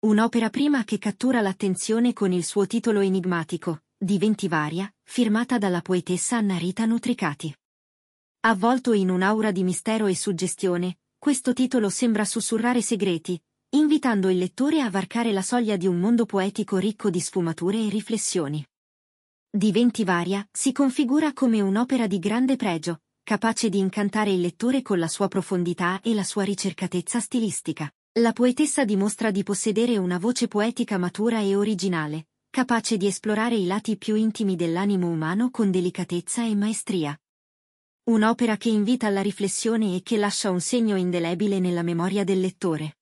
Un'opera prima che cattura l'attenzione con il suo titolo enigmatico, di Ventivaria, firmata dalla poetessa Anna Nutricati. Avvolto in un'aura di mistero e suggestione, questo titolo sembra sussurrare segreti, invitando il lettore a varcare la soglia di un mondo poetico ricco di sfumature e riflessioni. Di Ventivaria si configura come un'opera di grande pregio, capace di incantare il lettore con la sua profondità e la sua ricercatezza stilistica. La poetessa dimostra di possedere una voce poetica matura e originale, capace di esplorare i lati più intimi dell'animo umano con delicatezza e maestria. Un'opera che invita alla riflessione e che lascia un segno indelebile nella memoria del lettore.